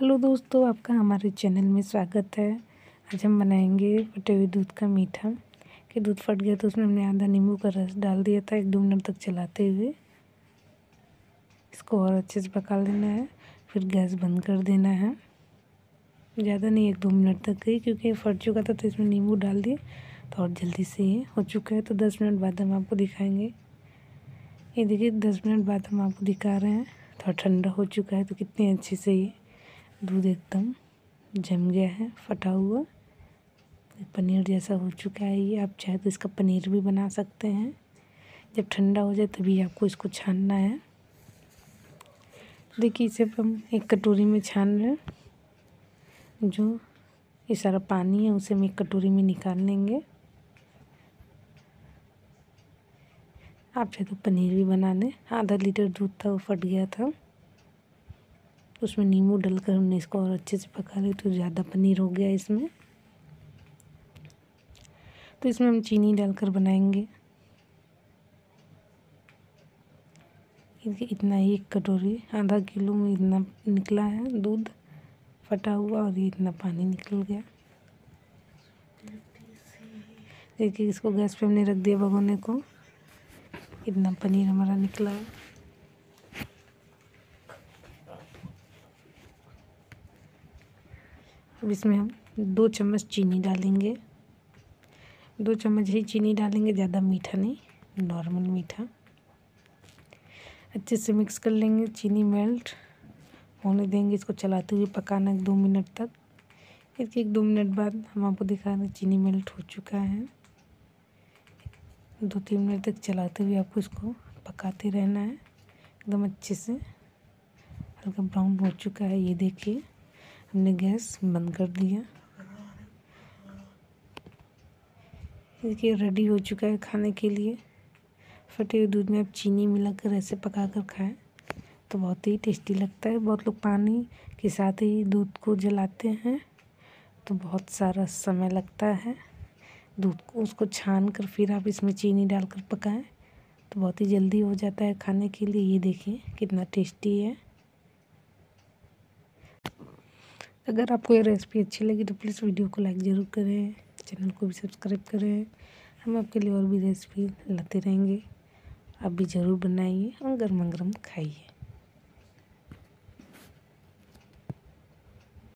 hello दोस्तों आपका हमारे चैनल में स्वागत है आज हम बनाएंगे फटे हुए दूध का मीठा कि दूध फट गया तो उसमें हमने आधा नींबू का रस डाल दिया था एक दो मिनट तक चलाते हुए इसको और अच्छे से पका लेना है फिर गैस बंद कर देना है ज़्यादा नहीं एक दो मिनट तक गई क्योंकि फट चुका था तो इसमें नींबू डाल दिए तो और जल्दी से ये हो चुका है तो दस मिनट बाद हम आपको दिखाएँगे ये देखिए दस मिनट बाद हम आपको दिखा रहे हैं थोड़ा ठंडा हो चुका है तो कितने अच्छे से ये दूध एकदम जम गया है फटा हुआ पनीर जैसा हो चुका है ये आप चाहे तो इसका पनीर भी बना सकते हैं जब ठंडा हो जाए तभी आपको इसको छानना है देखिए इसे हम एक कटोरी में छान रहे हैं जो ये सारा पानी है उसे हम एक कटोरी में निकाल लेंगे आप चाहे तो पनीर भी बना लें आधा लीटर दूध था वो फट गया था उसमें नींबू डालकर हमने इसको और अच्छे से पका लिया तो ज़्यादा पनीर हो गया इसमें तो इसमें हम चीनी डालकर बनाएंगे इतना ही एक कटोरी आधा किलो में इतना निकला है दूध फटा हुआ और ये इतना पानी निकल गया देखिए इसको गैस पे हमने रख दिया भगोने को इतना पनीर हमारा निकला है अब इसमें हम दो चम्मच चीनी डालेंगे दो चम्मच ही चीनी डालेंगे ज़्यादा मीठा नहीं नॉर्मल मीठा अच्छे से मिक्स कर लेंगे चीनी मेल्ट होने देंगे इसको चलाते हुए पकाना एक दो मिनट तक इसके एक दो मिनट बाद हम आपको दिखा रहे चीनी मेल्ट हो चुका है दो तीन मिनट तक चलाते हुए आपको इसको पकाते रहना है एकदम अच्छे से हल्का ब्राउन हो चुका है ये देखिए हमने गैस बंद कर दिया देखिए रेडी हो चुका है खाने के लिए फटे हुए दूध में आप चीनी मिलाकर ऐसे पका कर खाएँ तो बहुत ही टेस्टी लगता है बहुत लोग पानी के साथ ही दूध को जलाते हैं तो बहुत सारा समय लगता है दूध को उसको छान कर फिर आप इसमें चीनी डालकर पकाएं तो बहुत ही जल्दी हो जाता है खाने के लिए ये देखिए कितना टेस्टी है अगर आपको ये रेसिपी अच्छी लगी तो प्लीज़ वीडियो को लाइक ज़रूर करें चैनल को भी सब्सक्राइब करें हम आपके लिए और भी रेसिपी लाते रहेंगे आप भी ज़रूर बनाइए और गर्मा गर्म खाइए